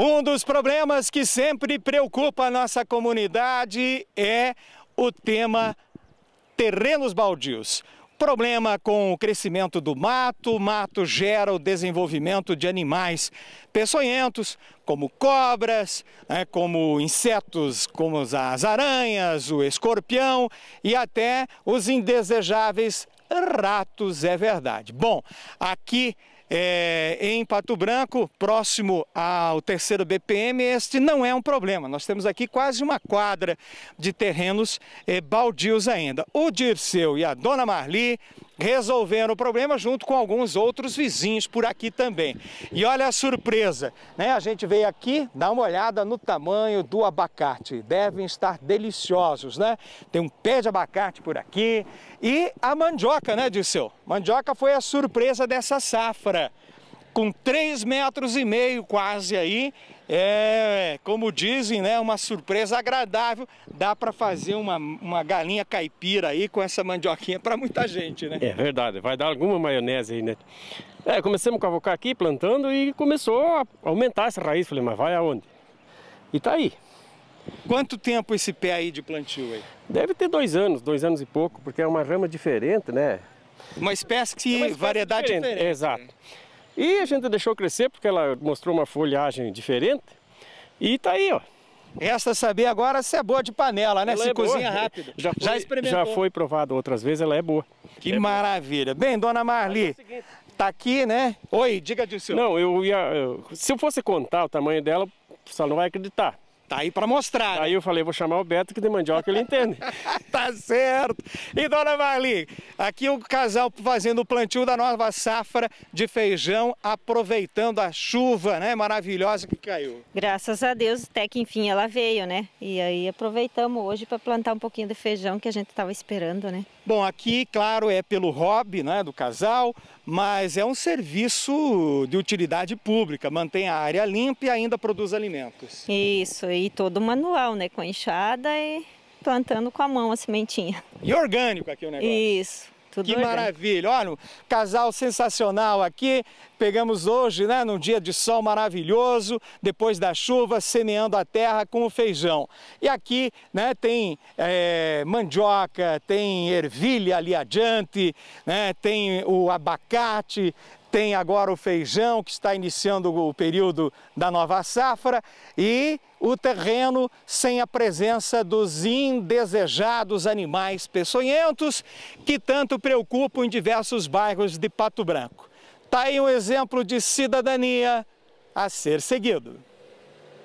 Um dos problemas que sempre preocupa a nossa comunidade é o tema terrenos baldios. Problema com o crescimento do mato, mato gera o desenvolvimento de animais peçonhentos, como cobras, né, como insetos, como as aranhas, o escorpião e até os indesejáveis ratos, é verdade. Bom, aqui é, em Pato Branco, próximo ao terceiro BPM, este não é um problema. Nós temos aqui quase uma quadra de terrenos é, baldios ainda. O Dirceu e a dona Marli resolvendo o problema junto com alguns outros vizinhos por aqui também. E olha a surpresa, né? A gente veio aqui, dá uma olhada no tamanho do abacate. Devem estar deliciosos, né? Tem um pé de abacate por aqui e a mandioca, né, Disseu? Mandioca foi a surpresa dessa safra com 3 metros e meio quase aí. É, como dizem, né, uma surpresa agradável. Dá para fazer uma, uma galinha caipira aí com essa mandioquinha para muita gente, né? É verdade, vai dar alguma maionese aí, né? É, começamos a cavocar aqui, plantando e começou a aumentar essa raiz. Falei, mas vai aonde? E tá aí. Quanto tempo esse pé aí de plantio aí? Deve ter dois anos, dois anos e pouco, porque é uma rama diferente, né? Uma espécie, é uma espécie variedade diferente. diferente. Exato. E a gente deixou crescer porque ela mostrou uma folhagem diferente. E tá aí, ó. Resta saber agora se é boa de panela, né? Ela se é cozinha boa. rápido. Já, foi, já experimentou. Já foi provado outras vezes, ela é boa. Que é maravilha. Boa. Bem, dona Marli, é tá aqui, né? Oi, diga de seu. Não, eu ia. Eu, se eu fosse contar o tamanho dela, pessoal não vai acreditar. Tá aí para mostrar. Tá né? Aí eu falei, vou chamar o Beto que de mandioca ele entende. tá certo. E dona Marli, aqui o casal fazendo o plantio da nova safra de feijão, aproveitando a chuva, né, maravilhosa que caiu. Graças a Deus, até que enfim ela veio, né? E aí aproveitamos hoje para plantar um pouquinho de feijão que a gente estava esperando, né? Bom, aqui, claro, é pelo hobby, né, do casal, mas é um serviço de utilidade pública, mantém a área limpa e ainda produz alimentos. Isso, e todo manual, né? Com enxada e plantando com a mão a sementinha. E orgânico aqui o negócio. Isso. Tudo que orgânico. maravilha! Olha, um casal sensacional aqui. Pegamos hoje, né, num dia de sol maravilhoso, depois da chuva, semeando a terra com o feijão. E aqui, né, tem é, mandioca, tem ervilha ali adiante, né, tem o abacate, tem agora o feijão que está iniciando o período da nova safra e o terreno sem a presença dos indesejados animais peçonhentos que tanto preocupam em diversos bairros de Pato Branco. Está aí um exemplo de cidadania a ser seguido.